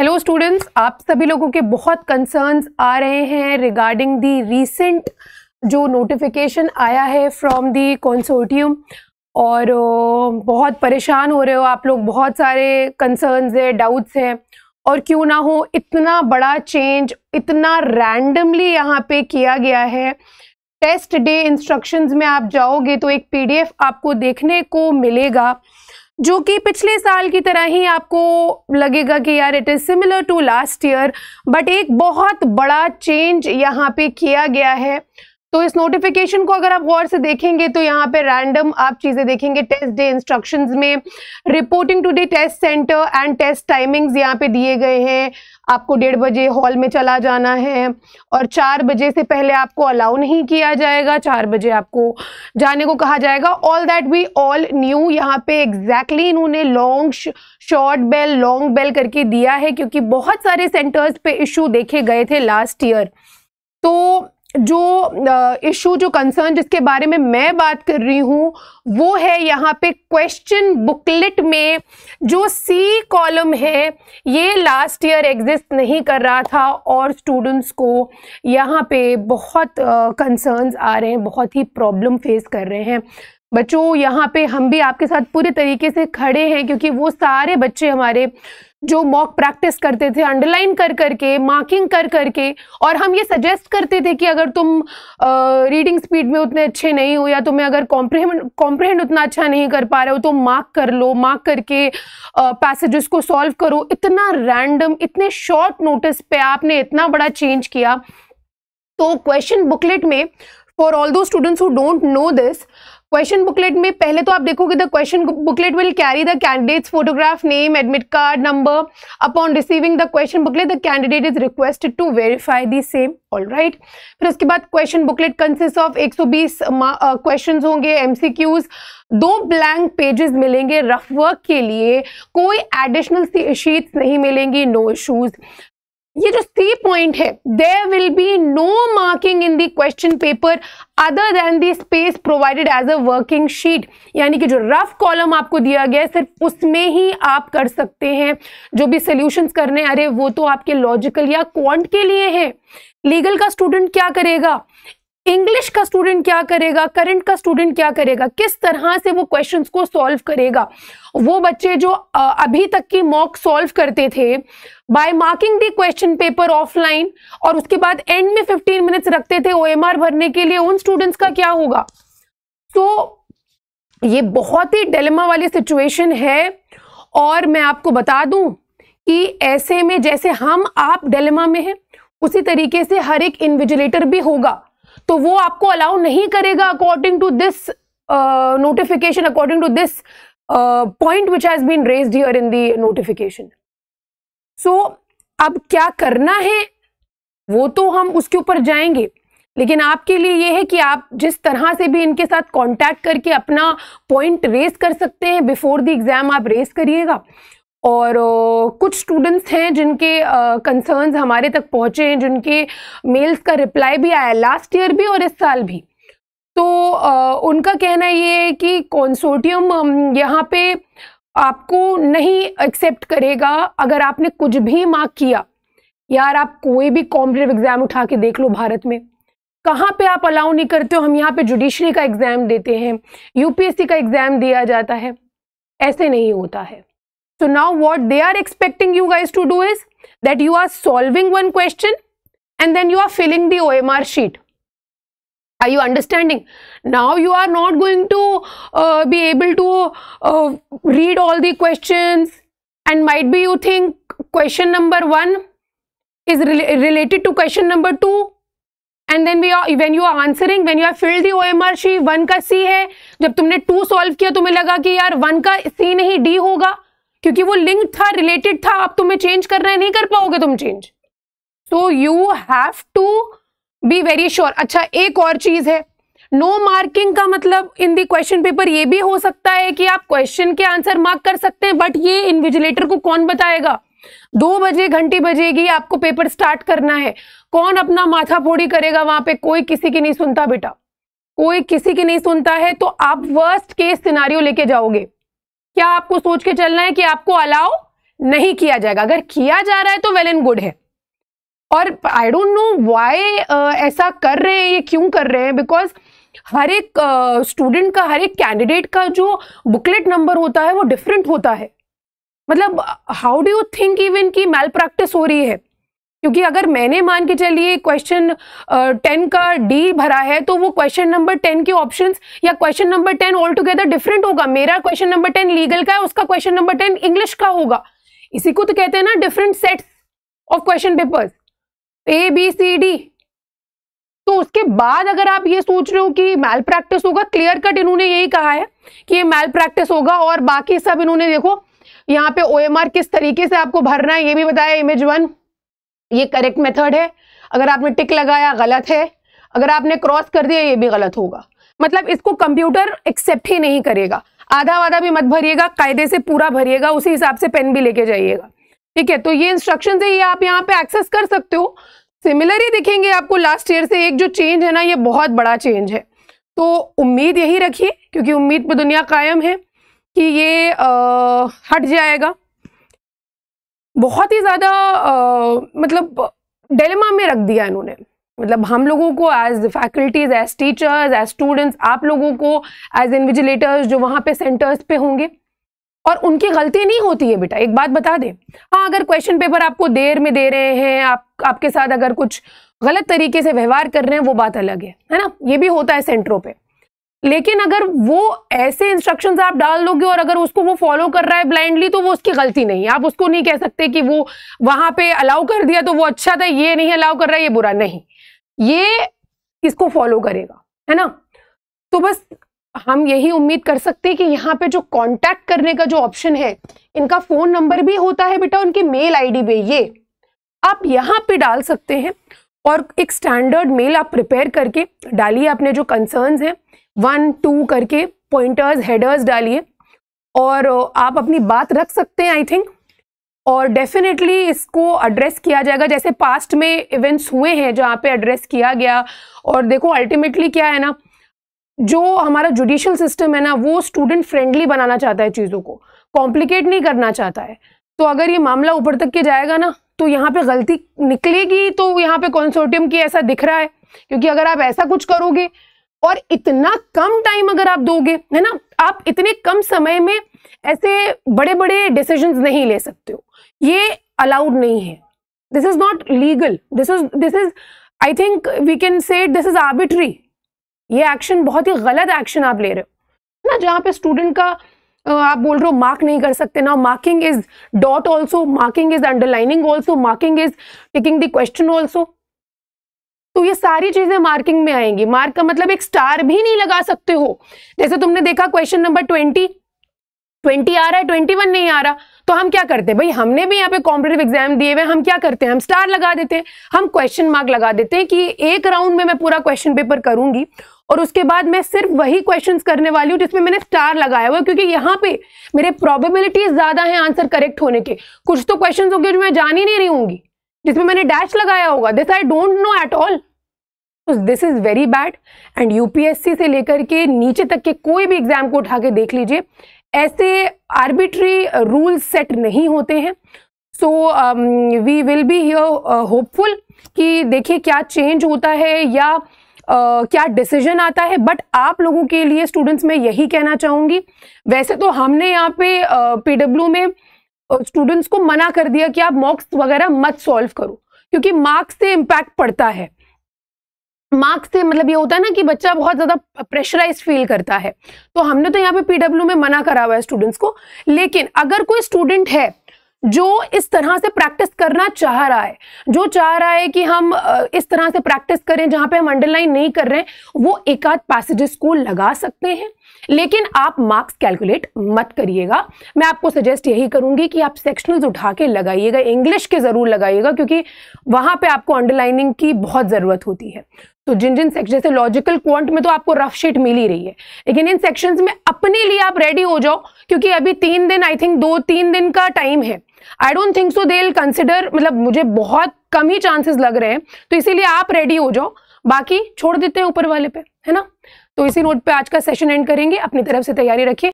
Hello students आप सभी लोगों के बहुत कंसर्न्स आ रहे हैं रिगार्डिंग दी रीसेंट जो नोटिफिकेशन आया है फ्रॉम दी कॉन्सोर्टियम और बहुत परेशान हो रहे हो आप लोग बहुत सारे कंसर्न्स हैं डाउट्स हैं और क्यों ना हो इतना बड़ा चेंज इतना रैंडमली यहाँ पे किया गया है टेस्ट डे इंस्ट्रक्शंस में आप जाओगे तो एक पीडीएफ आपको देखने को मिलेगा जो कि पिछले साल की तरह ही आपको लगेगा कि यार it is similar to last year but एक बहुत बड़ा चेंज यहाँ पे किया गया है तो इस नोटिफिकेशन को अगर आप गौर से देखेंगे तो यहाँ पे रैंडम आप चीज़ें देखेंगे टेस्ट डे इंस्ट्रक्शंस में reporting to the test centre and test timings यहाँ पे दिए गए हैं आपको डेढ़ बजे हॉल में चला जाना है और चार बजे से पहले आपको अलाउ नहीं किया जाएगा चार बजे आपको जाने को कहा जाएगा all that we all knew यहाँ पे एग्जैक्टली exactly इन्होंने long short bell long bell करके दिया है क्योंकि बहुत सारे सेंटर्स पे इशू देखे गए थे लास्ट ईयर तो जो इशू जो कंसर्न जिसके बारे में मैं बात कर रही हूँ वो है यहाँ पे क्वेश्चन बुकलेट में जो सी कॉलम है ये लास्ट ईयर एग्जिस्ट नहीं कर रहा था और स्टूडेंट्स को यहाँ पे बहुत कंसर्न्स आ रहे हैं बहुत ही प्रॉब्लम फेस कर रहे हैं बच्चों यहाँ पे हम भी आपके साथ पूरे तरीके से खड़े हैं क्योंकि वो सारे बच्चे हमारे जो मॉक प्रैक्टिस करते थे अंडरलाइन कर करके मार्किंग कर करके और हम ये सजेस्ट करते थे कि अगर तुम रीडिंग स्पीड में उतने अच्छे नहीं हो या तुम्हें अगर कॉम्प्रेहेंड कॉम्प्रहेंड उतना अच्छा नहीं कर पा रहे हो तो मार्क कर लो मार्क करके पैसेजेस को सॉल्व करो इतना रैंडम इतने शॉर्ट नोटिस पे आपने इतना बड़ा चेंज किया तो क्वेश्चन बुकलेट में for all those students who don't know this question booklet में पहले तो आप देखोगे the question booklet will carry the candidates photograph name admit card number upon receiving the question booklet the candidate is requested to verify the same all right फिर उसके बाद question booklet consist of 120 बीस uh, होंगे MCQs दो blank pages मिलेंगे rough work के लिए कोई एडिशनल शीट्स नहीं मिलेंगी नो इशूज ये जो सी पॉइंट है there will be no marking in the question paper other than the space provided as a working sheet यानी कि जो रफ कॉलम आपको दिया गया है सिर्फ उसमें ही आप कर सकते हैं जो भी सोल्यूशन करने अरे वो तो आपके लॉजिकल या क्वांट के लिए है लीगल का स्टूडेंट क्या करेगा इंग्लिश का स्टूडेंट क्या करेगा करंट का स्टूडेंट क्या करेगा किस तरह से वो क्वेश्चंस को सॉल्व करेगा वो बच्चे जो अभी तक की मॉक सॉल्व करते थे by marking the question paper offline और उसके बाद एंड में 15 मिनट्स रखते थे ओएमआर भरने के लिए उन स्टूडेंट्स का क्या होगा तो ये बहुत ही डेलमा वाली सिचुएशन है और मैं आपको बता दू कि ऐसे में जैसे हम आप डेलमा में हैं उसी तरीके से हर एक इन्विजिलेटर भी होगा तो वो आपको अलाउ नहीं करेगा according to this notification according to this point which has been raised here in the notification so अब क्या करना है वो तो हम उसके ऊपर जाएंगे लेकिन आपके लिए ये है कि आप जिस तरह से भी इनके साथ कांटेक्ट करके अपना पॉइंट रेस कर सकते हैं बिफोर द एग्ज़ाम आप रेस करिएगा और कुछ स्टूडेंट्स हैं जिनके कंसर्न्स हमारे तक पहुँचे हैं जिनके मेल्स का रिप्लाई भी आया लास्ट ईयर भी और इस साल भी तो उनका कहना ये है कि कॉन्सोर्टियम यहाँ पे आपको नहीं एक्सेप्ट करेगा अगर आपने कुछ भी मार्क किया यार आप कोई भी कॉम्पिटेटिव एग्ज़ाम उठा के देख लो भारत में कहाँ पे आप अलाउ नहीं करते हो हम यहाँ पे जुडिशरी का एग्ज़ाम देते हैं यूपीएससी का एग्ज़ाम दिया जाता है ऐसे नहीं होता है So now what they are expecting you guys to do is that you are solving one question and then you are filling the OMR sheet. Are you understanding? Now you are not going to uh, be able to uh, read all the questions and might be you think question number 1 is re related to question number 2 and then we are when you are answering, when you filled the the OMR sheet, one one का C है जब तुमने to solve किया तुम्हें लगा कि यार one का सी नहीं डी होगा क्योंकि वो लिंक था रिलेटेड था अब तुम्हें चेंज करना है नहीं कर पाओगे तुम change so you have to be very sure अच्छा एक और चीज है नो no मार्किंग का मतलब इन दी क्वेश्चन पेपर ये भी हो सकता है कि आप क्वेश्चन के आंसर मार्क कर सकते हैं बट ये इन्विजिलेटर को कौन बताएगा दो बजे घंटी बजेगी आपको पेपर स्टार्ट करना है कौन अपना माथा फोड़ी करेगा वहां पे कोई किसी की नहीं सुनता बेटा कोई किसी की नहीं सुनता है तो आप वर्स्ट केस सिनारियो लेके जाओगे क्या आपको सोच के चलना है कि आपको अलाउ नहीं किया जाएगा अगर किया जा रहा है तो वेल एंड गुड है और आई डोंट नो वाई ऐसा कर रहे हैं ये क्यों कर रहे हैं बिकॉज हर एक स्टूडेंट uh, का हर एक कैंडिडेट का जो बुकलेट नंबर होता है वो डिफरेंट होता है मतलब how do you think even की मेल प्रैक्टिस हो रही है क्योंकि अगर मैंने मान के चलिए क्वेश्चन टेन का डी भरा है तो वो क्वेश्चन नंबर टेन के ऑप्शन या question number ten altogether different होगा मेरा क्वेश्चन नंबर टेन लीगल का है उसका क्वेश्चन नंबर टेन इंग्लिश का होगा इसी को तो कहते हैं ना different sets of question papers A B C D तो उसके बाद अगर आप ये सोच रहे हो कि मैल प्रैक्टिस होगा क्लियर कट इन्होंने यही कहा है कि ये मैल प्रैक्टिस होगा और बाकी सब इन्होंने देखो यहाँ पे ओ किस तरीके से आपको भरना है ये भी बताया इमेज वन ये करेक्ट मेथड है अगर आपने टिक लगाया गलत है अगर आपने क्रॉस कर दिया ये भी गलत होगा मतलब इसको कंप्यूटर एक्सेप्ट ही नहीं करेगा आधा वाधा भी मत भरिएगा कायदे से पूरा भरिएगा उसी हिसाब से पेन भी लेके जाइएगा ठीक है तो ये इंस्ट्रक्शन है ये आप यहाँ पे एक्सेस कर सकते हो सिमिलर ही दिखेंगे आपको लास्ट ईयर से एक जो चेंज है ना ये बहुत बड़ा चेंज है तो उम्मीद यही रखिए क्योंकि उम्मीद पर दुनिया कायम है कि ये आ, हट जाएगा बहुत ही ज़्यादा मतलब डेलेमा में रख दिया इन्होंने मतलब हम लोगों को as faculties as teachers as students आप लोगों को एज इन्विजिलेटर्स जो वहाँ पे सेंटर्स पे होंगे और उनकी गलती नहीं होती है बेटा एक बात बता दें हाँ अगर क्वेश्चन पेपर आपको देर में दे रहे हैं आप आपके साथ अगर कुछ गलत तरीके से व्यवहार कर रहे हैं वो बात अलग है है ना ये भी होता है सेंटरों पर लेकिन अगर वो ऐसे इंस्ट्रक्शंस आप डाल दोगे और अगर उसको वो फॉलो कर रहा है ब्लाइंडली तो वो उसकी गलती नहीं आप उसको नहीं कह सकते कि वो वहां पे अलाउ कर दिया तो वो अच्छा था ये नहीं अलाउ कर रहा है ये बुरा नहीं ये इसको फॉलो करेगा है ना तो बस हम यही उम्मीद कर सकते हैं कि यहाँ पे जो कॉन्टेक्ट करने का जो ऑप्शन है इनका फोन नंबर भी होता है बेटा उनकी मेल डी पे ये आप यहाँ पे डाल सकते हैं और एक स्टैंडर्ड मेल आप प्रिपेयर करके डालिए अपने जो कंसर्न्स हैं वन टू करके पॉइंटर्स हेडर्स डालिए और आप अपनी बात रख सकते हैं आई थिंक और डेफिनेटली इसको एड्रेस किया जाएगा जैसे पास्ट में इवेंट्स हुए हैं जहाँ पे एड्रेस किया गया और देखो अल्टीमेटली क्या है ना जो हमारा जुडिशल सिस्टम है ना वो स्टूडेंट फ्रेंडली बनाना चाहता है चीज़ों को कॉम्प्लिकेट नहीं करना चाहता है तो अगर ये मामला ऊपर तक के जाएगा ना तो यहाँ पे गलती निकलेगी तो यहाँ पे कॉन्सोर्टियम की ऐसा दिख रहा है क्योंकि अगर आप ऐसा कुछ करोगे और इतना कम टाइम अगर आप दोगे है ना आप इतने कम समय में ऐसे बड़े बड़े डिसीजन नहीं ले सकते हो ये अलाउड नहीं है this is not legal this is this is I think we can say this is arbitrary ये एक्शन बहुत ही गलत एक्शन आप ले रहे हो ना जहाँ पे स्टूडेंट का आप बोल रहे हो मार्क नहीं कर सकते ना marking is dot also marking is underlining also marking is taking the question also ये सारी चीजें मार्किंग में आएंगी मार्क का मतलब एक स्टार भी नहीं लगा सकते हो जैसे तुमने देखा क्वेश्चन नंबर ट्वेंटी ट्वेंटी आ रहा है ट्वेंटी वन नहीं आ रहा तो हम क्या करते हैं भाई हमने भी यहाँ पे कॉम्पिटेटिव एग्जाम दिए हुए हम क्या करते हैं हम स्टार लगा देते हैं हम क्वेश्चन मार्क लगा देते हैं कि एक राउंड में मैं पूरा क्वेश्चन पेपर करूंगी और उसके बाद मैं सिर्फ वही क्वेश्चंस करने वाली हूँ जिसमें मैंने स्टार लगाया हुआ क्योंकि यहाँ पे मेरे प्रोबेबिलिटीज ज़्यादा हैं आंसर करेक्ट होने के कुछ तो क्वेश्चन होंगे जो मैं जान ही नहीं रही हूँगी जिसमें मैंने डैश लगाया होगा this I don't know at all तो this is very bad and UPSC से लेकर के नीचे तक के कोई भी एग्ज़ाम को उठा के देख लीजिए ऐसे आर्बिट्री रूल सेट नहीं होते हैं so we will be here hopeful कि देखिए क्या चेंज होता है या Uh, क्या डिसीजन आता है बट आप लोगों के लिए स्टूडेंट्स मैं यही कहना चाहूँगी वैसे तो हमने यहाँ पे पीडब्ल्यू uh, में स्टूडेंट्स uh, को मना कर दिया कि आप मॉक्स वगैरह मत सॉल्व करो क्योंकि मार्क्स से इम्पैक्ट पड़ता है मार्क्स से मतलब ये होता है ना कि बच्चा बहुत ज़्यादा प्रेशराइज फील करता है तो हमने तो यहाँ पे पीडब्ल्यू में मना करा हुआ है स्टूडेंट्स को लेकिन अगर कोई स्टूडेंट है जो इस तरह से प्रैक्टिस करना चाह रहा है जो चाह रहा है कि हम इस तरह से प्रैक्टिस करें जहाँ पे हम अंडरलाइन नहीं कर रहे हैं वो एक आध पैसेजेस को लगा सकते हैं लेकिन आप मार्क्स कैलकुलेट मत करिएगा मैं आपको सजेस्ट यही करूंगी कि आप सेक्शनल्स उठा के लगाइएगा इंग्लिश के ज़रूर लगाइएगा क्योंकि वहाँ पे आपको अंडरलाइनिंग की बहुत ज़रूरत होती है तो जिन जिन सेक्शन जैसे लॉजिकल क्वांट में तो आपको रफ शीट मिल ही रही है लेकिन इन सेक्शंस में अपने लिए आप रेडी हो जाओ क्योंकि अभी तीन दिन आई थिंक दो तीन दिन का टाइम है I don't think so they consider मतलब मुझे बहुत कम ही चांसेस लग रहे हैं तो इसीलिए आप रेडी हो जाओ बाकी छोड़ देते हैं ऊपर वाले पे है ना तो इसी नोट पे आज का सेशन एंड करेंगे अपनी तरफ से तैयारी रखिए